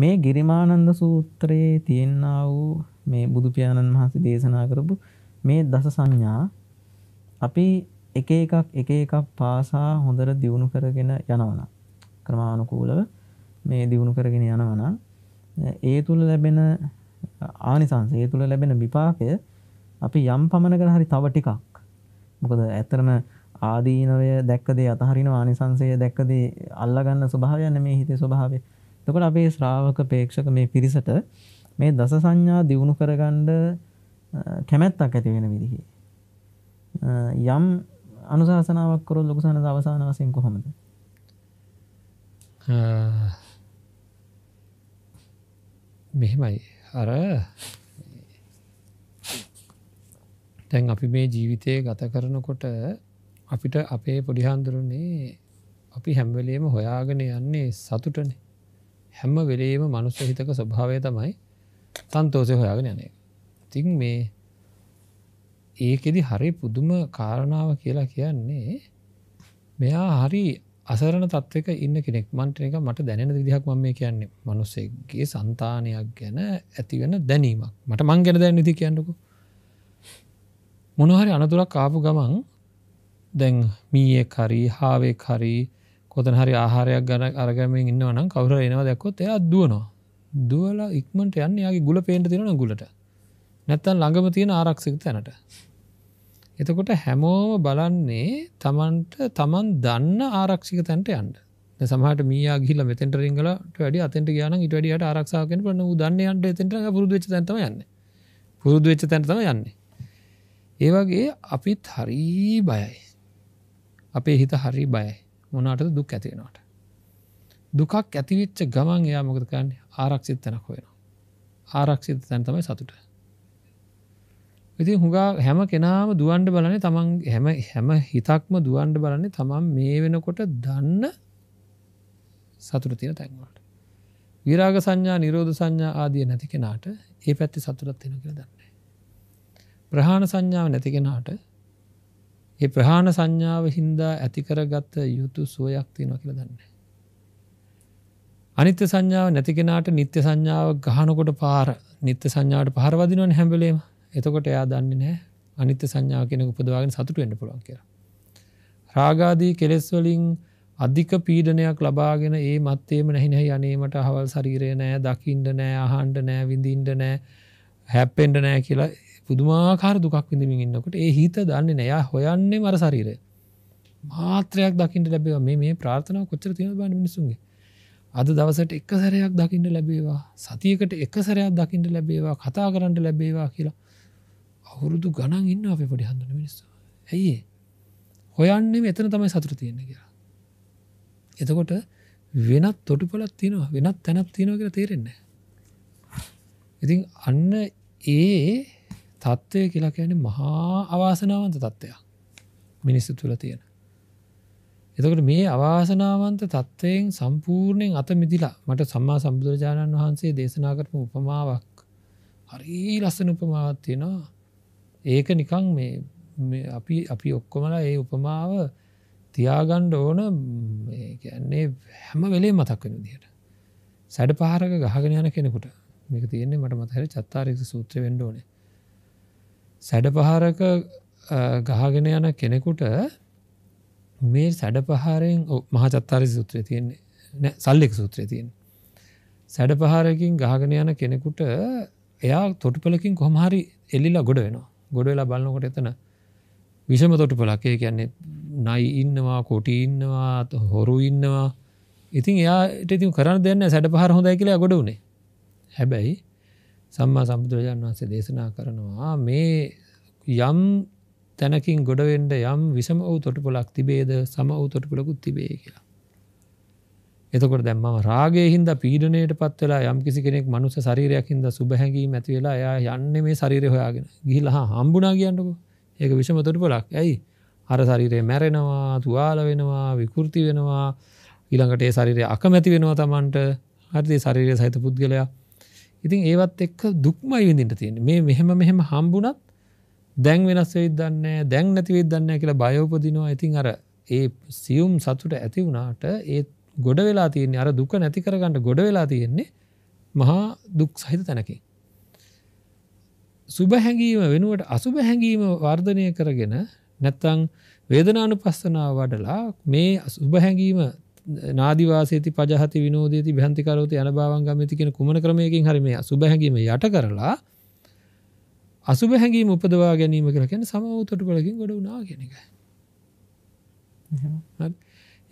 මේ ගිරිමානන්ද සූත්‍රයේ තියෙන්නා වූ මේ බුදුපාණන් වහන්සේ දේශනා කරපු මේ දස සංඥා අපි එක එකක් එක එකක් පාසා හොඳට දියුණු කරගෙන යනවන ක්‍රමානුකූලව මේ දියුණු කරගෙන යනවන ඒ තුළ ලැබෙන ආනිසංස ඒ තුළ ලැබෙන විපාකය අපි යම් පමණකට හරි තව ටිකක් මොකද ඇත්තරම ආදීනවය දැක්කදේ අතහරින ආනිසංසය දැක්කදේ අල්ලගන්න ස්වභාවයන්න මේ හිතේ ස්වභාවේ තකොට අපේ ශ්‍රාවක පේක්ෂක මේ පිරිසට මේ දස සංඥා දියුණු කරගණ්ඩ කැමැත්තක් ඇති වෙන විදිහි. යම් අනුසාසනාවක් කොරොල් ලොකුසන අවසාන වසයෙන් කොහොමද මෙහෙමයි අර තැන් අපි මේ ජීවිතය ගත කරනකොට අපිට අපේ පොඩිහාන්දුරුන්නේ අපි හැම්වලේම හොයාගෙන යන්නේ සතුටනේ හැම වෙලේම මනුස්ස හිතක ස්වභාවය තමයි තන්තෝසය හොයාගෙන යන එක. තින් මේ ඒකෙදි හරි පුදුම කාරණාව කියලා කියන්නේ මෙයා හරි අසරණ තත්වක ඉන්න කෙනෙක් මන්ටන එක මට දැනෙන දිදිහක් ම මේ කියන්නේ මනුස්සේගේ සන්තානයක් ගැන ඇතිවෙන දැනීමක් මට මං ගැන දැන නිති කියන්නකු මොනහරි අනතුරක් ආපු ගමන් දැන් මීයේ කරී හාවේ කරී කොතන හරි ආහාරයක් ගන අරගමින් ඉන්නවනම් කවර එනවා දැක්කොත් එයා දුවනවා දුවලා ඉක්මට යන්න යාගේ ගුල පේන්ට තිරෙන ගුලට නැත්තන් ළඟම තියෙන ආරක්ෂක තැනට එතකොට හැමෝම බලන්නේ තමන්ට තමන් දන්න ආරක්ෂික තැන්ට යන්න සමහට මිය ගිල මෙතෙන්ට රිංගලට වැඩි අතෙන්ට ගන ඉට වැඩියට ආරක්ෂාවෙන් පන දන්නයන්ට එතෙන්ට පුරුදුවෙච තැතම යන්න පුරුදුවෙච්ච තැන්තම යන්නේ. ඒවගේ අපිත් හරී බයයි. අපේ හිත හරි බයයි. මොනාටද දුක් ඇතිෙනට. දුකක් ඇතිවිච්ච ගමන් එයා මොකදකන්න ආරක්ෂිත් තැනක් හොයෙනවා. ආරක්ෂිත තැන්තමයි සතුට. ඉති හුඟා හැම කෙනාම දුවන්ඩ බලන්නේ තමන් හැම හැම හිතක්ම දුවන්ඩ බලන්නේ තමන් මේ වෙනකොට දන්න සතුට තියෙන තැන්වලට. විරාග සංඥා නිරෝධ සංඥා ආදිය නැති කෙනාට ඒ පැත්ති සතුරත් තියෙන කියල දන්නේ. ප්‍රහාණ සංඥාව නැතිගෙනාට ඒ ප්‍රහාණ සංඥාව හින්දා ඇතිකරගත්ත යුතු සුවයක් තියෙනවා කියලා දන්න. අනිත්‍ය සංඥාව නැතිකෙනට නිත්‍ය සංඥාව ගහනකොට පාර නිත්‍ය සංඥාවට පහරවදිනවන හැබලේම එතකොට එයා දන්නේ නෑ අනිත්‍ය සංඥාව කෙනෙක උපදවාගෙන සතුට වෙන්න පුළුවන් කියලා. රාගාදී කෙලෙස්වලින් අධික පීඩනයක් ලබාගෙන ඒ මත්තේම නැහිනැහි යනීමට හවල් සරීරය නෑ දකිින්ඩ නෑ අහන්ඩ නෑ විඳින්ඩ නෑ හැප්පෙන්ඩ නෑ කියලා පුදුමාකාර දුකක් විඳමින් ඉන්නකොට ඒ හිත දන්න නෑ හොයන්නේ මර සරීරය මාත්‍රයක් දකිට ලැබේවා මේ මේ ප්‍රාර්ථනාව කොච්චර තියෙන බන්න මිනිසුන්ගේ අද දවසට එක සැරයක් දකිට ලැබේවා සතියකට එක සැරයක් දකිට ලැබේවා කතා කරන්නට ලැබේවා කියලා අවුරුදු ගණන් ඉන්න අපේ පොඩි හඳන මිනිස්සු ඇයි හොයන්නේ මෙතන තමයි සතුර තියෙන කියලා එතකොට වෙනත් තොටුපලත් තියෙනවා වෙනත් තැනත් තියෙනවා කියලා තේරෙන්නේ ඉතින් අන්න ඒ තත්ත්වය කියලා කියන මහා අවාසනාවන්ත තත්ත්වයක් මිනිස්සු තුළ තියෙන. එතකට මේ අවාසනාවන්ත තත්ත්වයෙන් සම්පූර්ණයෙන් අත මිදිලා මට සම්මා සම්බුදුරජාණන් වහන්සේ දේශනා කරපු උපමාවක් හරී ලස්සන උපමාවත් තියෙනවා ඒක නිකං මේ අපි අපි ඔක්කොමලා ඒ උපමාව තියාගණ්ඩ ඕන කියන්නේ හැම වෙලේ මතක් වෙන දිට සැඩ පහරක ගහගෙන යන කෙනෙකුට මේක තියන්නේ මට මතහර චත්තාරෙක් සූත්‍ර වෙන්ඩ ඕනේ සැඩපහරක ගහගෙන යන කෙනෙකුට මේ සැඩපහරෙන් මහචත්තාරි සූත්‍රය තියෙන්නේ සල්ලෙක් සූත්‍රය තියෙන් සැඩපහරකින් ගහගෙන යන කෙනෙකුට එයා තොටුපලකින් කොමහරි එල්ලිලා ගොඩ වෙනවා ගොඩ වෙලා බලන්නකොට එතන විෂම තොටුපලක්කය කියන්නේ නයි ඉන්නවා කොටි ඉන්නවා හොරු ඉන්නවා ඉතින් එයාට ඉතින් කරන්න දෙන්න සැඩපහර හොඳයි කියලා ගොඩ වුණේ හැබැයි සම්මා සම්බුදුරජාන් වහන්සේ දේශනා කරනවා මේ යම් තැනකින් ගොඩවෙන්ඩ යම් විසම වූ තොටපොලක් තිබේද සම වූ තොටපොලකුත් තිබේ කියලා. එතකොට දැම්ම රාගේ හින්ද පීඩනයට පත්වෙලා යම් කිසි කෙනෙක් මනුස සරීරයක් හින්ද සුබහැඟීම ඇතිවෙලා යා යන්න මේ සරීරය හොයාගෙන ගිහිලහා හම්බුනා කියන්නකු ඒක විෂම තොටපොලක් ඇයි අර සරීරය මැරෙනවා තුවාල වෙනවා විකෘති වෙනවා ඊළඟට ඒ සරීරය අකමැති වෙනවා තමන්ට හරිදි සරීරය සහිත පුද්ගලයා ඉතින් ඒවත් එක්ක දුක්මයි විඳිට තියෙන මේ මෙහෙම මෙහෙම හම්බුනත් දැන් වෙනස් වෙදන්නේ දැන් නැතිවෙද දන්න කියලා බයෝපදිනවා ඉතින් අර ඒ සියුම් සතුට ඇති වුණාට ඒ ගොඩ වෙලා තියන්නේ අර දුක නැති කරගන්නට ගොඩ වෙලා තියෙන්නේ මහා දුක් සහිත තැනකින්. සුබ හැඟීම වෙනුවට අසුබ හැඟීම වර්ධනය කරගෙන නැත්තං වේදනානු පස්සනාව වඩලා මේ සුබ හැඟීම නාදිවාසේති පජහති විනෝදේති භ්‍යන්තිකරෝති අනභාවංගමිති කියන කුමන ක්‍රමයකින් හරි මේ අසුබ හැඟීම යට කරලා අසුබ හැඟීම උපදවා ගැනීම කියලා කියන්නේ සමාව තොටුපළකින් ගොඩ වුණා කියන එකයි. හරි.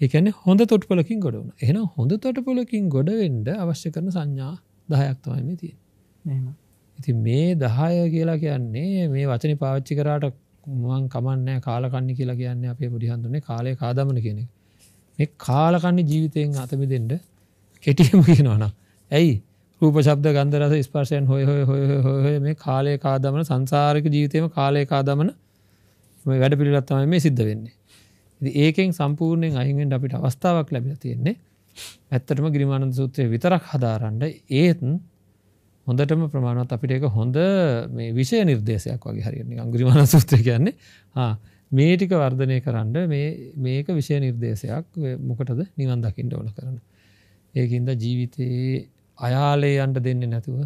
ඒ කියන්නේ හොඳ තොටුපළකින් ගොඩ වුණා. එහෙනම් හොඳ තොටුපළකින් ගොඩ වෙන්න අවශ්‍ය කරන සංඥා 10ක් තමයි මේ තියෙන්නේ. එහෙම. ඉතින් මේ 10 කියලා කියන්නේ මේ වචනේ පාවිච්චි කරාට මං කමන්නේ කාලකන්ණි කියලා කියන්නේ අපේ බුඩි හඳුනේ කාලය කාදමන කියන එක. මේ කාලකන්නේ ජීවිතයෙන් අතමිදෙන්ට කෙටියම කියනවන ඇයි රූප ශබ්ද ගන්දරස ස්පර්ශයන් හොය හොය හොය හොය මේ කාලය කාදමන සංසාරක ජීවිතයම කාලය කාදමන වැඩ පිළිලත්තම මේ සිද්ධ වෙන්නේ ඒකෙන් සම්පූර්ණයෙන් අහිෙන් අපිට අවස්ථාවක් ලැබිල තියෙන්නේ ඇත්තටම ගිරිමාණන්ද සූත්‍රය විතරක් හදාරන්ඩ ඒත්න් හොඳටම ප්‍රමාණවත් අපිට එක හොඳ මේ විෂය නිර්දේශයක් වගේ හරින්නේ අංග්‍රිමාණ සූත්‍රය කියන්නේ මේ ටික වර්ධනය කරන්න මේක විෂය නිර්දේශයක් මොකටද නිවන් දකිින්ට ඕන කරන. ඒකින්ද ජීවිතයේ අයාලේ අන්ට දෙන්න නැතුව.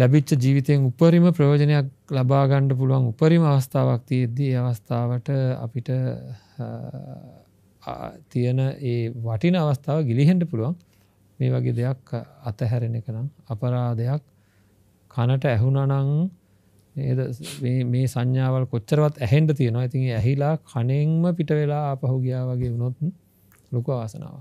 ලැබිච්ච ජීවිතයෙන් උපරිම ප්‍රයෝජනයක් ලබාගණ්ඩ පුළුවන් උපරිම අවස්ථාවක් තියද්දී අවස්ථාවට අපිට තියෙන ඒ වටින අවස්ථාව ගිලිහෙන්ට පුළුවන් මේ වගේ දෙයක් අතහැරෙන එක නම් අපරාධයක් කනට ඇහුනනං ඒද මේ සංඥාවල් කොච්චරවත් ඇහෙන්ට තියෙනවා ඇතින් ඇහිලා කනෙන්ම පිට වෙලා අපහු ගියා වගේ වුණොත් ලොක ආසනාව